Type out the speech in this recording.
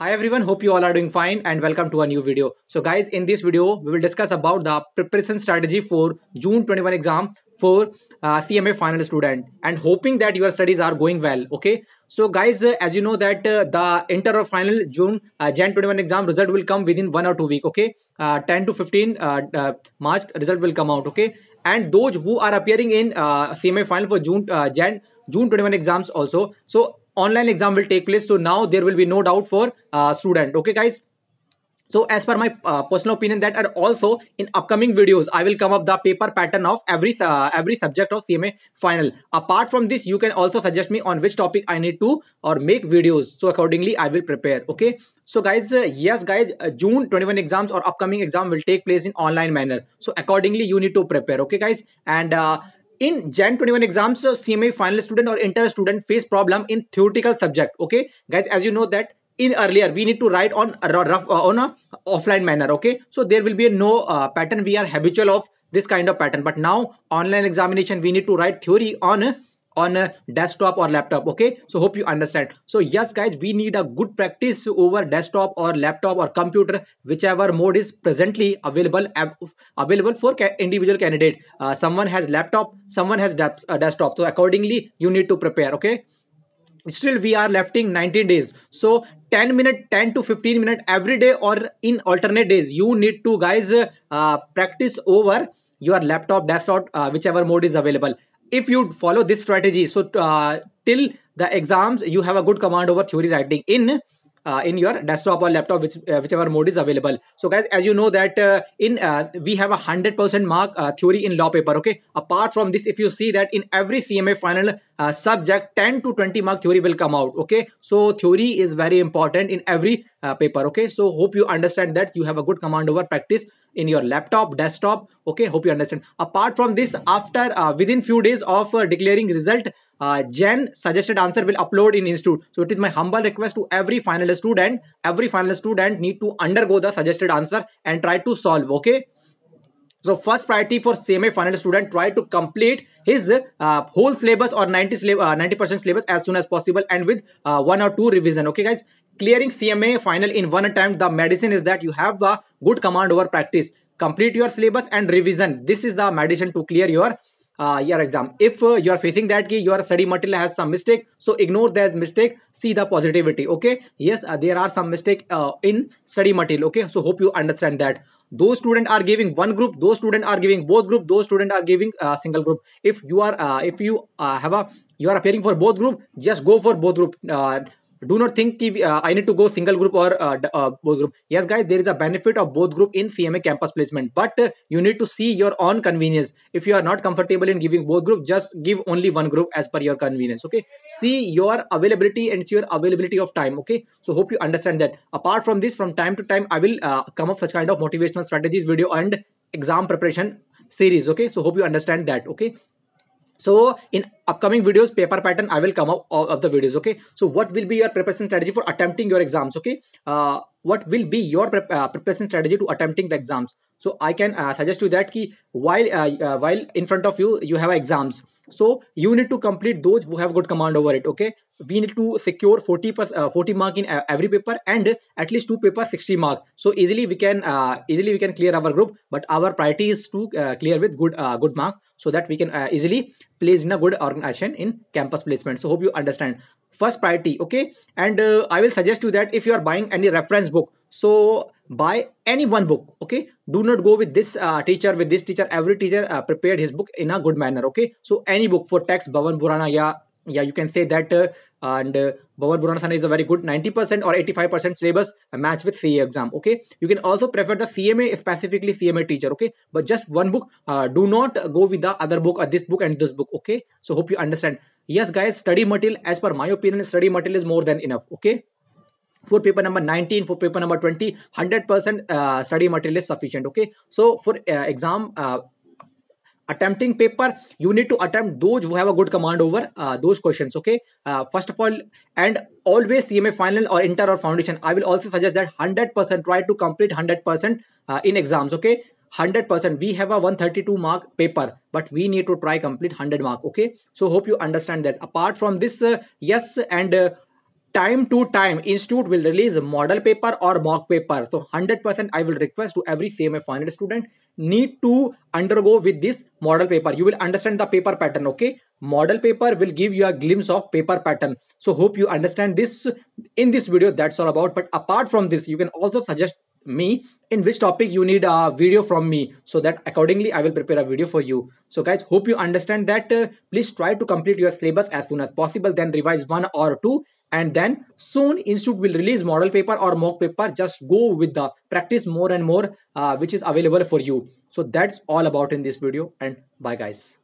Hi everyone, hope you all are doing fine and welcome to a new video. So guys, in this video, we will discuss about the preparation strategy for June 21 exam for uh, CMA final student and hoping that your studies are going well. Okay. So guys, uh, as you know that uh, the inter or final June uh, Jan 21 exam result will come within one or two week. Okay. Uh, 10 to 15 uh, March result will come out. Okay. And those who are appearing in CMA final for June Jan June 21 exams also. So online exam will take place so now there will be no doubt for uh, student okay guys so as per my uh, personal opinion that are also in upcoming videos i will come up the paper pattern of every uh, every subject of cma final apart from this you can also suggest me on which topic i need to or make videos so accordingly i will prepare okay so guys uh, yes guys uh, june 21 exams or upcoming exam will take place in online manner so accordingly you need to prepare okay guys and uh, in Jan 21 exams, CMA final student or inter student face problem in theoretical subject. Okay, guys, as you know that in earlier we need to write on a rough uh, on a offline manner. Okay, so there will be a no uh, pattern. We are habitual of this kind of pattern, but now online examination we need to write theory on on a desktop or laptop okay so hope you understand so yes guys we need a good practice over desktop or laptop or computer whichever mode is presently available available for individual candidate uh, someone has laptop someone has de uh, desktop so accordingly you need to prepare okay still we are lefting 90 days so 10 minute 10 to 15 minute every day or in alternate days you need to guys uh, practice over your laptop desktop uh, whichever mode is available if you follow this strategy so uh, till the exams you have a good command over theory writing in uh, in your desktop or laptop which, uh, whichever mode is available so guys as you know that uh, in uh, we have a 100% mark uh, theory in law paper okay apart from this if you see that in every cma final uh, subject 10 to 20 mark theory will come out okay so theory is very important in every paper okay so hope you understand that you have a good command over practice in your laptop desktop okay hope you understand apart from this after uh, within few days of uh, declaring result uh, Jen suggested answer will upload in institute. So it is my humble request to every final student. Every final student need to undergo the suggested answer and try to solve. Okay. So first priority for CMA final student try to complete his uh, whole syllabus or 90 uh, percent uh, syllabus as soon as possible and with uh, one or two revision. Okay, guys clearing CMA final in one attempt, the medicine is that you have the good command over practice. Complete your syllabus and revision. This is the medicine to clear your uh, your exam. If uh, you are facing that key, your study material has some mistake, so ignore that mistake. See the positivity. Okay. Yes, uh, there are some mistake uh, in study material. Okay. So hope you understand that. Those students are giving one group. Those students are giving both group. Those students are giving a uh, single group. If you are, uh, if you have a, you are appearing for both group. Just go for both group do not think ki, uh, I need to go single group or uh, uh, both group. Yes, guys, there is a benefit of both group in CMA campus placement, but uh, you need to see your own convenience. If you are not comfortable in giving both group, just give only one group as per your convenience. Okay, see your availability and see your availability of time. Okay, so hope you understand that. Apart from this, from time to time, I will uh, come up such kind of motivational strategies video and exam preparation series. Okay, so hope you understand that. Okay so in upcoming videos paper pattern i will come up of the videos okay so what will be your preparation strategy for attempting your exams okay uh, what will be your prep, uh, preparation strategy to attempting the exams so i can uh, suggest you that key while uh, uh, while in front of you you have exams so you need to complete those who have good command over it. Okay, we need to secure 40 plus, uh, 40 mark in every paper and at least two papers 60 mark. So easily we can uh, easily we can clear our group, but our priority is to uh, clear with good uh, good mark so that we can uh, easily place in a good organization in campus placement. So hope you understand first priority okay and uh, i will suggest you that if you are buying any reference book so buy any one book okay do not go with this uh, teacher with this teacher every teacher uh, prepared his book in a good manner okay so any book for text bhavan burana yeah yeah you can say that uh, and uh, Babar Buranasan is a very good 90% or 85% syllabus match with CA exam. Okay, you can also prefer the CMA specifically CMA teacher. Okay, but just one book. Uh, do not go with the other book or uh, this book and this book. Okay, so hope you understand. Yes, guys, study material as per my opinion, study material is more than enough. Okay for paper number 19 for paper number 20 100% uh, study material is sufficient okay so for uh, exam uh, attempting paper you need to attempt those who have a good command over uh, those questions okay uh, first of all and always cma final or inter or foundation i will also suggest that 100% try to complete 100% uh, in exams okay 100% we have a 132 mark paper but we need to try complete 100 mark okay so hope you understand that apart from this uh, yes and uh, time to time institute will release a model paper or mock paper so 100% i will request to every cma final student need to undergo with this model paper you will understand the paper pattern okay model paper will give you a glimpse of paper pattern so hope you understand this in this video that's all about but apart from this you can also suggest me in which topic you need a video from me so that accordingly i will prepare a video for you so guys hope you understand that uh, please try to complete your syllabus as soon as possible then revise one or two and then soon institute will release model paper or mock paper just go with the practice more and more uh, which is available for you so that's all about in this video and bye guys